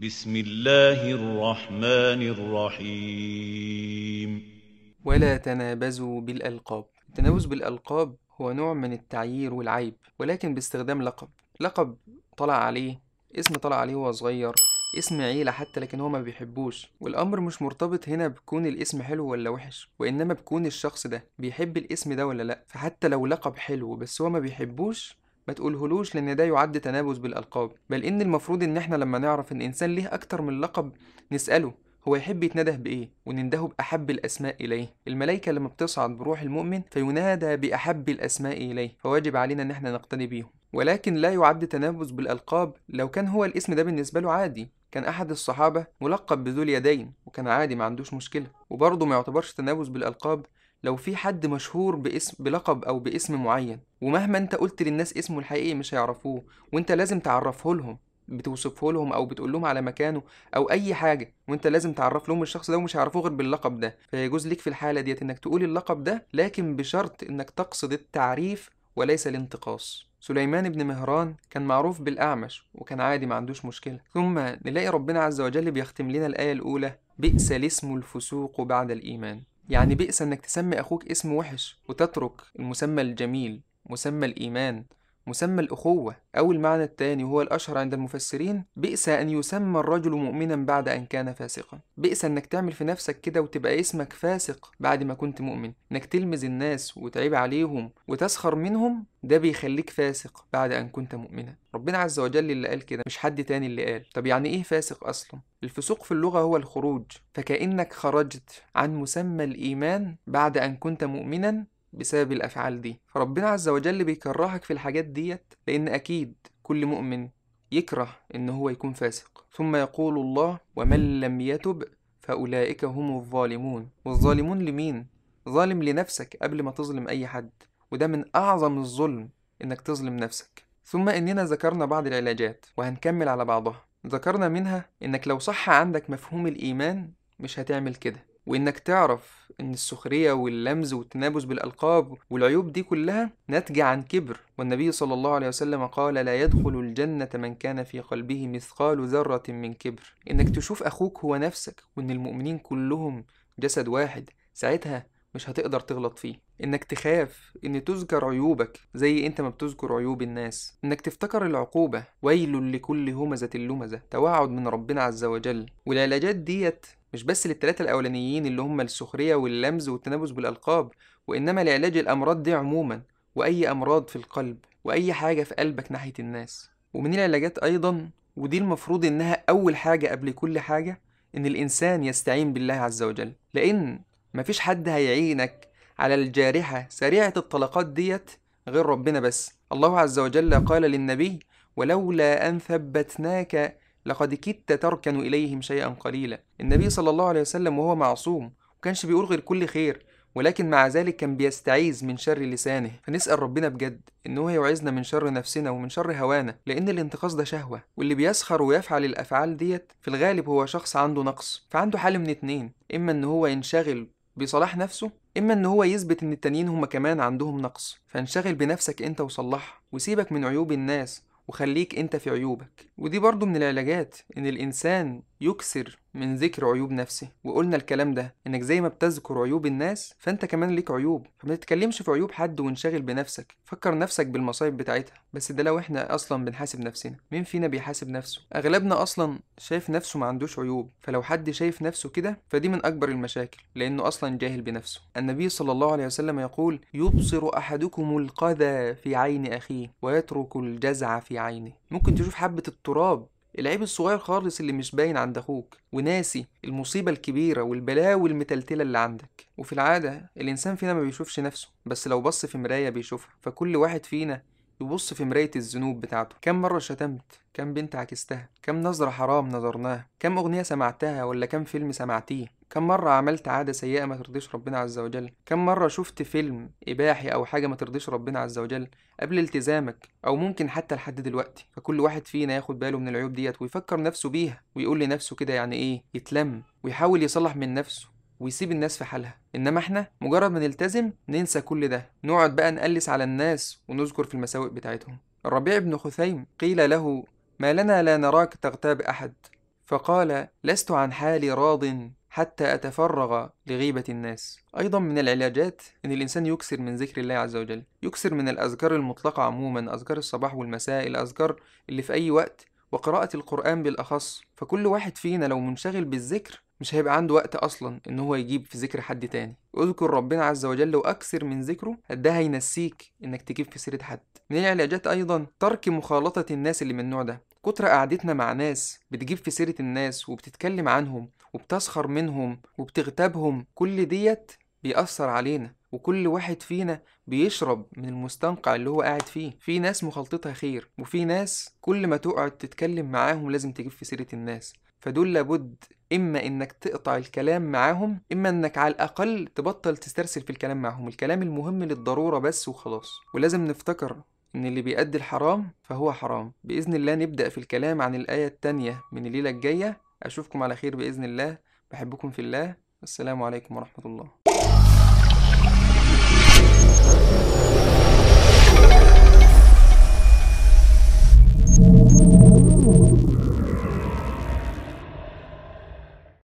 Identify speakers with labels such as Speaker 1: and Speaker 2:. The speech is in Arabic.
Speaker 1: بسم الله الرحمن الرحيم ولا تنابزوا بالألقاب التنابز بالألقاب هو نوع من التعيير والعيب ولكن باستخدام لقب لقب طلع عليه اسم طلع عليه وهو صغير اسم عيلة حتى لكن هو ما بيحبوش والأمر مش مرتبط هنا بكون الاسم حلو ولا وحش وإنما بكون الشخص ده بيحب الاسم ده ولا لأ فحتى لو لقب حلو بس هو ما بيحبوش ما تقولهلوش لان ده يعد تنابز بالالقاب بل ان المفروض ان احنا لما نعرف ان انسان ليه اكتر من لقب نساله هو يحب يتنده بايه وننده باحب الاسماء اليه الملائكه لما بتصعد بروح المؤمن فينادى باحب الاسماء اليه فواجب علينا ان احنا نقتدي بيهم ولكن لا يعد تنابز بالالقاب لو كان هو الاسم ده بالنسبه له عادي كان احد الصحابه ملقب بذو اليدين وكان عادي ما عندوش مشكله وبرضه ما يعتبرش تنابز بالالقاب لو في حد مشهور باسم بلقب او باسم معين ومهما انت قلت للناس اسمه الحقيقي مش هيعرفوه وانت لازم تعرفه لهم بتوصفه لهم او بتقول لهم على مكانه او اي حاجه وانت لازم تعرف لهم الشخص ده ومش هيعرفوه غير باللقب ده فيجوز ليك في الحاله ديت انك تقول اللقب ده لكن بشرط انك تقصد التعريف وليس الانتقاص سليمان بن مهران كان معروف بالأعمش وكان عادي ما عندوش مشكلة ثم نلاقي ربنا عز وجل بيختم لنا الآية الأولى بئس الاسم الفسوق بعد الإيمان يعني بئس انك تسمي اخوك اسم وحش وتترك المسمى الجميل مسمى الايمان مسمى الأخوة أو المعنى الثاني وهو الأشهر عند المفسرين بئس أن يسمى الرجل مؤمنا بعد أن كان فاسقا بئس أنك تعمل في نفسك كده وتبقى اسمك فاسق بعد ما كنت مؤمن أنك تلمز الناس وتعيب عليهم وتسخر منهم ده بيخليك فاسق بعد أن كنت مؤمنا ربنا عز وجل اللي قال كده مش حد تاني اللي قال طب يعني إيه فاسق أصلا الفسوق في اللغة هو الخروج فكأنك خرجت عن مسمى الإيمان بعد أن كنت مؤمنا بسبب الأفعال دي فربنا عز وجل بيكرهك في الحاجات ديت لأن أكيد كل مؤمن يكره إن هو يكون فاسق ثم يقول الله ومن لم يتب فأولئك هم الظالمون والظالمون لمين؟ ظالم لنفسك قبل ما تظلم أي حد وده من أعظم الظلم إنك تظلم نفسك ثم إننا ذكرنا بعض العلاجات وهنكمل على بعضها ذكرنا منها إنك لو صح عندك مفهوم الإيمان مش هتعمل كده وإنك تعرف إن السخرية واللمز والتنابز بالألقاب والعيوب دي كلها ناتجة عن كبر والنبي صلى الله عليه وسلم قال لا يدخل الجنة من كان في قلبه مثقال ذرة من كبر إنك تشوف أخوك هو نفسك وإن المؤمنين كلهم جسد واحد ساعتها مش هتقدر تغلط فيه انك تخاف ان تذكر عيوبك زي انت ما بتذكر عيوب الناس انك تفتكر العقوبة ويل لكل همزة اللمزة توعد من ربنا عز وجل والعلاجات ديت مش بس للثلاثة الأولانيين اللي هم السخرية واللمز والتنابز بالألقاب وإنما لعلاج الأمراض دي عموما وأي أمراض في القلب وأي حاجة في قلبك ناحية الناس ومن العلاجات أيضا ودي المفروض إنها أول حاجة قبل كل حاجة إن الإنسان يستعين بالله عز وجل لأن مفيش حد هيعينك على الجارحة سريعة الطلقات ديت غير ربنا بس الله عز وجل قال للنبي ولولا أن ثبتناك لقد كدت تركن إليهم شيئا قليلا النبي صلى الله عليه وسلم وهو معصوم وكانش بيقول غير كل خير ولكن مع ذلك كان بيستعيذ من شر لسانه فنسأل ربنا بجد إن هو يعيذنا من شر نفسنا ومن شر هوانا لأن الانتقاص ده شهوة واللي بيسخر ويفعل الأفعال ديت في الغالب هو شخص عنده نقص فعنده حال من اتنين إما إن هو ينشغل بصلاح نفسه إما إن هو يثبت إن التانيين هما كمان عندهم نقص فانشغل بنفسك أنت وصلحها وسيبك من عيوب الناس وخليك انت في عيوبك ودي برضو من العلاجات ان الانسان يكسر من ذكر عيوب نفسه وقلنا الكلام ده انك زي ما بتذكر عيوب الناس فانت كمان ليك عيوب فما تتكلمش في عيوب حد وانشغل بنفسك فكر نفسك بالمصايب بتاعتها بس ده لو احنا اصلا بنحاسب نفسنا مين فينا بيحاسب نفسه اغلبنا اصلا شايف نفسه ما عندوش عيوب فلو حد شايف نفسه كده فدي من اكبر المشاكل لانه اصلا جاهل بنفسه النبي صلى الله عليه وسلم يقول يبصر احدكم القذى في عين اخيه ويترك الجزع في عينه ممكن تشوف حبه التراب العيب الصغير خالص اللي مش باين عند اخوك وناسي المصيبه الكبيره والبلاوي المتلتله اللي عندك وفي العاده الانسان فينا ما بيشوفش نفسه بس لو بص في مرايه بيشوفها فكل واحد فينا يبص في مراية الذنوب بتاعته كم مرة شتمت كم بنت عكستها كم نظرة حرام نظرناها كم أغنية سمعتها ولا كم فيلم سمعتيه كم مرة عملت عادة سيئة ما ترضيش ربنا عز وجل كم مرة شفت فيلم إباحي أو حاجة ما ترضيش ربنا عز وجل قبل التزامك أو ممكن حتى لحد دلوقتي فكل واحد فينا ياخد باله من العيوب ديت ويفكر نفسه بيها ويقول لنفسه كده يعني إيه يتلم ويحاول يصلح من نفسه ويسيب الناس في حالها انما احنا مجرد ما نلتزم ننسى كل ده نقعد بقى نقلس على الناس ونذكر في المساوئ بتاعتهم الربيع بن خثيم قيل له ما لنا لا نراك تغتاب احد فقال لست عن حالي راض حتى أتفرغ لغيبة الناس أيضا من العلاجات أن الإنسان يكسر من ذكر الله عز وجل يكسر من الأذكار المطلقة عموما أذكار الصباح والمساء الأذكار اللي في أي وقت وقراءة القرآن بالأخص فكل واحد فينا لو منشغل بالذكر مش هيبقى عنده وقت اصلا ان هو يجيب في ذكر حد تاني اذكر ربنا عز وجل واكثر من ذكره ده هينسيك انك تجيب في سيره حد من العلاجات ايضا ترك مخالطه الناس اللي من النوع ده كتر قعدتنا مع ناس بتجيب في سيره الناس وبتتكلم عنهم وبتسخر منهم وبتغتابهم كل ديت بيأثر علينا وكل واحد فينا بيشرب من المستنقع اللي هو قاعد فيه في ناس مخالطتها خير وفي ناس كل ما تقعد تتكلم معاهم لازم تجيب في سيرة الناس فدول لابد اما انك تقطع الكلام معاهم اما انك على الاقل تبطل تسترسل في الكلام معاهم الكلام المهم للضروره بس وخلاص ولازم نفتكر ان اللي بيأدي الحرام فهو حرام باذن الله نبدا في الكلام عن الايه التانية من الليله الجايه اشوفكم على خير باذن الله بحبكم في الله السلام عليكم ورحمه الله